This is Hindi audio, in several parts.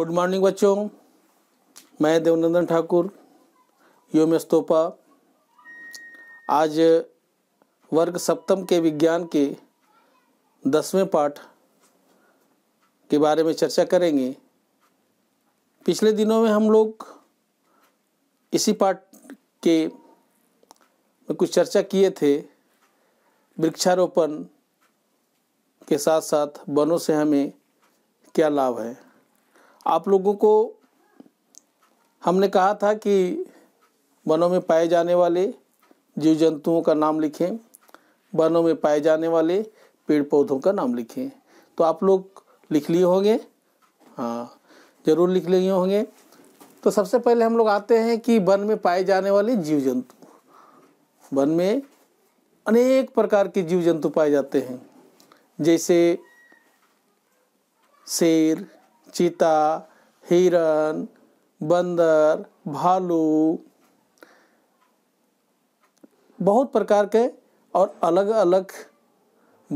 गुड मॉर्निंग बच्चों मैं देवनंदन ठाकुर योम स्तोपा आज वर्ग सप्तम के विज्ञान के दसवें पाठ के बारे में चर्चा करेंगे पिछले दिनों में हम लोग इसी पाठ के में कुछ चर्चा किए थे वृक्षारोपण के साथ साथ वनों से हमें क्या लाभ है आप लोगों को हमने कहा था कि वनों में पाए जाने वाले जीव जंतुओं का नाम लिखें वनों में पाए जाने वाले पेड़ पौधों का नाम लिखें तो आप लोग लिख लिए होंगे हाँ ज़रूर लिख लिए होंगे तो सबसे पहले हम लोग आते हैं कि वन में पाए जाने वाले जीव जंतु वन में अनेक प्रकार के जीव जंतु पाए जाते हैं जैसे शेर चीता हिरण बंदर भालू बहुत प्रकार के और अलग अलग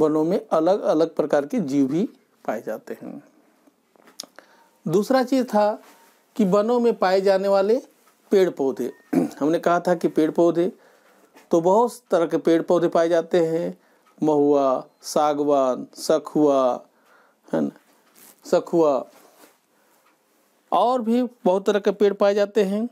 वनों में अलग अलग प्रकार के जीव भी पाए जाते हैं दूसरा चीज़ था कि वनों में पाए जाने वाले पेड़ पौधे हमने कहा था कि पेड़ पौधे तो बहुत तरह के पेड़ पौधे पाए जाते हैं महुआ सागवान सखुआ है ना सखुआ और भी बहुत तरह के पेड़ पाए जाते हैं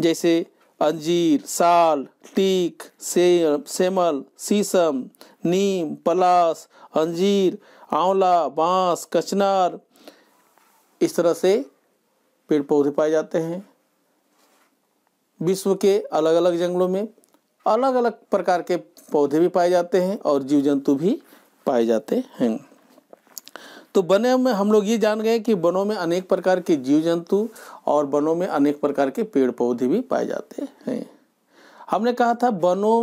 जैसे अंजीर साल टीक सेमल शीशम नीम पलास अंजीर आंवला बांस कचनार इस तरह से पेड़ पौधे पाए जाते हैं विश्व के अलग अलग जंगलों में अलग अलग प्रकार के पौधे भी पाए जाते हैं और जीव जंतु भी पाए जाते हैं तो बने में हम लोग ये जान गए कि वनों में अनेक प्रकार के जीव जंतु और वनों में अनेक प्रकार के पेड़ पौधे भी पाए जाते हैं हमने कहा था वनों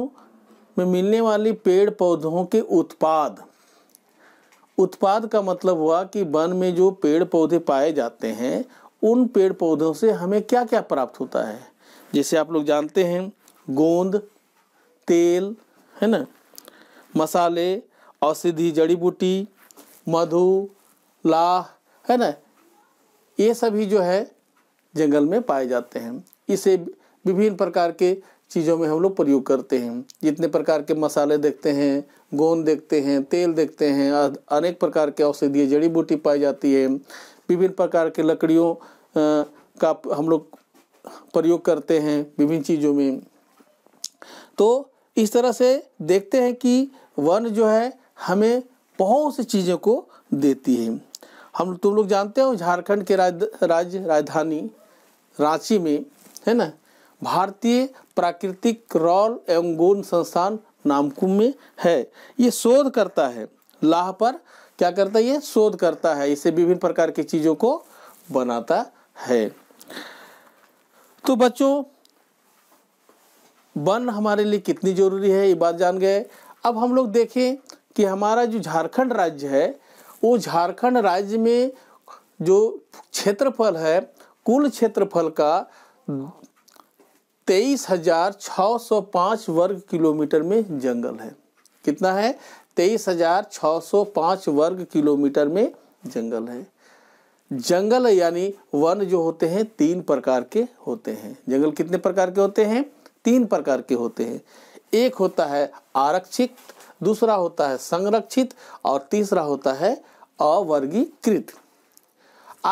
में मिलने वाले पेड़ पौधों के उत्पाद उत्पाद का मतलब हुआ कि वन में जो पेड़ पौधे पाए जाते हैं उन पेड़ पौधों से हमें क्या क्या प्राप्त होता है जैसे आप लोग जानते हैं गोंद तेल है ना मसाले औषधि जड़ी बूटी मधु लाह है ना ये सभी जो है जंगल में पाए जाते हैं इसे विभिन्न प्रकार के चीज़ों में हम लोग प्रयोग करते हैं जितने प्रकार के मसाले देखते हैं गोंद देखते हैं तेल देखते हैं अनेक प्रकार के औषधीय जड़ी बूटी पाई जाती है विभिन्न प्रकार के लकड़ियों का हम लोग प्रयोग करते हैं विभिन्न चीज़ों में तो इस तरह से देखते हैं कि वन जो है हमें बहुत सी चीज़ों को देती है हम तुम लोग जानते हो झारखंड के राज, राज्य राजधानी रांची में है ना भारतीय प्राकृतिक रॉल एवं गोन संस्थान नामकुम में है ये शोध करता है लाह पर क्या करता है ये शोध करता है इसे विभिन्न प्रकार की चीज़ों को बनाता है तो बच्चों वन हमारे लिए कितनी ज़रूरी है ये बात जान गए अब हम लोग देखें कि हमारा जो झारखंड राज्य है वो झारखंड राज्य में जो क्षेत्रफल है कुल क्षेत्रफल का तेईस हजार छः सौ पाँच वर्ग किलोमीटर में जंगल है कितना है तेईस हजार छः सौ पाँच वर्ग किलोमीटर में जंगल है जंगल यानी वन जो होते हैं तीन प्रकार के होते हैं जंगल कितने प्रकार के होते हैं तीन प्रकार के होते हैं एक होता है आरक्षित दूसरा होता है संरक्षित और तीसरा होता है अवर्गीकृत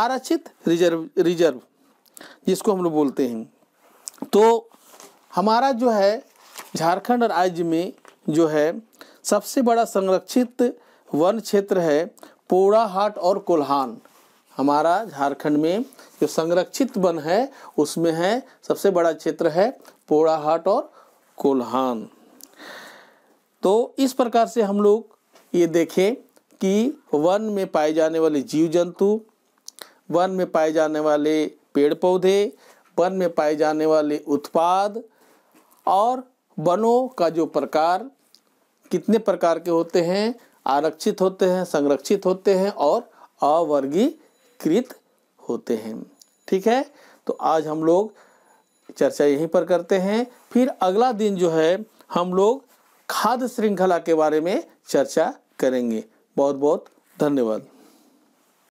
आरक्षित रिजर्व रिजर्व जिसको हम लोग बोलते हैं तो हमारा जो है झारखंड राज्य में जो है सबसे बड़ा संरक्षित वन क्षेत्र है पोड़ाहाट और कोल्हान हमारा झारखंड में जो संरक्षित वन है उसमें है सबसे बड़ा क्षेत्र है पोड़ाहाट और कोल्हान तो इस प्रकार से हम लोग ये देखें कि वन में पाए जाने वाले जीव जंतु वन में पाए जाने वाले पेड़ पौधे वन में पाए जाने वाले उत्पाद और वनों का जो प्रकार कितने प्रकार के होते हैं आरक्षित होते हैं संरक्षित होते हैं और अवर्गीकृत होते हैं ठीक है तो आज हम लोग चर्चा यहीं पर करते हैं फिर अगला दिन जो है हम लोग खाद्य श्रृंखला के बारे में चर्चा करेंगे बहुत बहुत धन्यवाद